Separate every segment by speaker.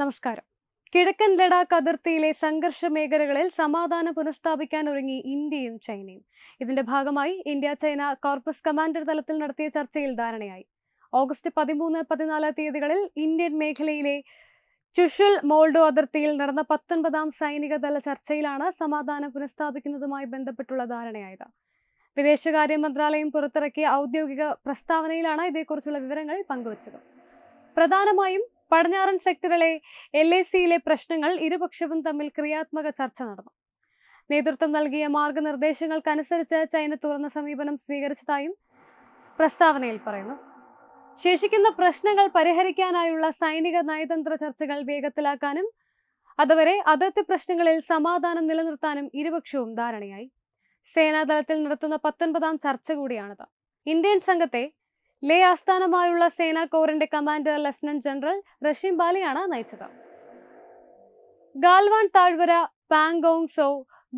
Speaker 1: നമസ്കാരം കിഴക്കൻ ലഡാക്ക് അതിർത്തിയിലെ സംഘർഷ മേഖലകളിൽ സമാധാനം പുനഃസ്ഥാപിക്കാൻ ഒരുങ്ങി ഇന്ത്യയും ചൈനയും ഇതിന്റെ ഭാഗമായി ഇന്ത്യ ചൈന കോർപ്പസ് കമാൻഡർ തലത്തിൽ നടത്തിയ ചർച്ചയിൽ ധാരണയായി ഓഗസ്റ്റ് പതിമൂന്ന് പതിനാല് തീയതികളിൽ ഇന്ത്യൻ മേഖലയിലെ ചുഷൽ മോൾഡോ അതിർത്തിയിൽ നടന്ന പത്തൊൻപതാം സൈനികതല ചർച്ചയിലാണ് സമാധാനം പുനഃസ്ഥാപിക്കുന്നതുമായി ബന്ധപ്പെട്ടുള്ള ധാരണയായത് വിദേശകാര്യ മന്ത്രാലയം പുറത്തിറക്കിയ ഔദ്യോഗിക പ്രസ്താവനയിലാണ് ഇതേക്കുറിച്ചുള്ള വിവരങ്ങൾ പങ്കുവച്ചത് പ്രധാനമായും പടിഞ്ഞാറൻ സെക്ടറിലെ എൽ എ സിയിലെ പ്രശ്നങ്ങൾ ഇരുപക്ഷവും തമ്മിൽ ക്രിയാത്മക ചർച്ച നടന്നു നേതൃത്വം നൽകിയ മാർഗനിർദ്ദേശങ്ങൾക്കനുസരിച്ച് ചൈന തുറന്ന സമീപനം സ്വീകരിച്ചതായും പ്രസ്താവനയിൽ പറയുന്നു ശേഷിക്കുന്ന പ്രശ്നങ്ങൾ പരിഹരിക്കാനായുള്ള സൈനിക നയതന്ത്ര ചർച്ചകൾ വേഗത്തിലാക്കാനും അതുവരെ അതിർത്തി പ്രശ്നങ്ങളിൽ സമാധാനം നിലനിർത്താനും ഇരുപക്ഷവും ധാരണയായി സേനാതലത്തിൽ നടത്തുന്ന പത്തൊൻപതാം ചർച്ച കൂടിയാണിത് ഇന്ത്യൻ സംഘത്തെ ലേ ആസ്ഥാനമായുള്ള സേനാ കോറിന്റെ കമാൻഡർ ലഫ്റ്റനന്റ് ജനറൽ റഷീം ബാലിയാണ് നയിച്ചത് ഗാൽവാൻ താഴ്വര പാങ്കോങ് സോ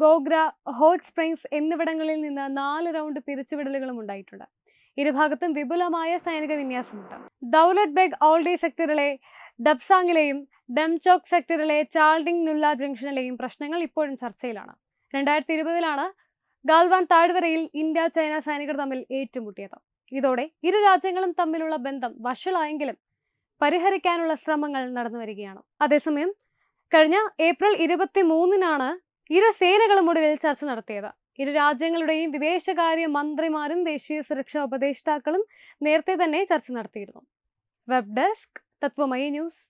Speaker 1: ഗോഗ്ര ഹോട്ട് സ്പ്രിങ്സ് എന്നിവിടങ്ങളിൽ നിന്ന് നാല് റൗണ്ട് പിരിച്ചുവിടലുകളും ഉണ്ടായിട്ടുണ്ട് ഇരുഭാഗത്തും വിപുലമായ സൈനിക വിന്യാസമുണ്ട് ദൗലത് ബെഗ് ഓൾഡേ സെക്ടറിലെ ഡബ്സാങ്ങിലെയും ഡംചോക്ക് സെക്ടറിലെ ചാൾഡിംഗ് നുല്ല ജംഗ്ഷനിലെയും പ്രശ്നങ്ങൾ ഇപ്പോഴും ചർച്ചയിലാണ് രണ്ടായിരത്തി ഇരുപതിലാണ് ഗാൽവാൻ താഴ്വരയിൽ ഇന്ത്യ ചൈന സൈനികർ തമ്മിൽ ഏറ്റുമുട്ടിയത് ഇതോടെ ഇരു രാജ്യങ്ങളും തമ്മിലുള്ള ബന്ധം വഷളായെങ്കിലും പരിഹരിക്കാനുള്ള ശ്രമങ്ങൾ നടന്നു വരികയാണ് അതേസമയം കഴിഞ്ഞ ഏപ്രിൽ ഇരുപത്തി മൂന്നിനാണ് ഇരു സേനകളും ഒടുവിൽ ചർച്ച നടത്തിയത് ഇരു രാജ്യങ്ങളുടെയും വിദേശകാര്യ മന്ത്രിമാരും ദേശീയ സുരക്ഷാ ഉപദേഷ്ടാക്കളും നേരത്തെ തന്നെ ചർച്ച നടത്തിയിരുന്നു വെബ് ഡെസ്ക് തത്വമയ ന്യൂസ്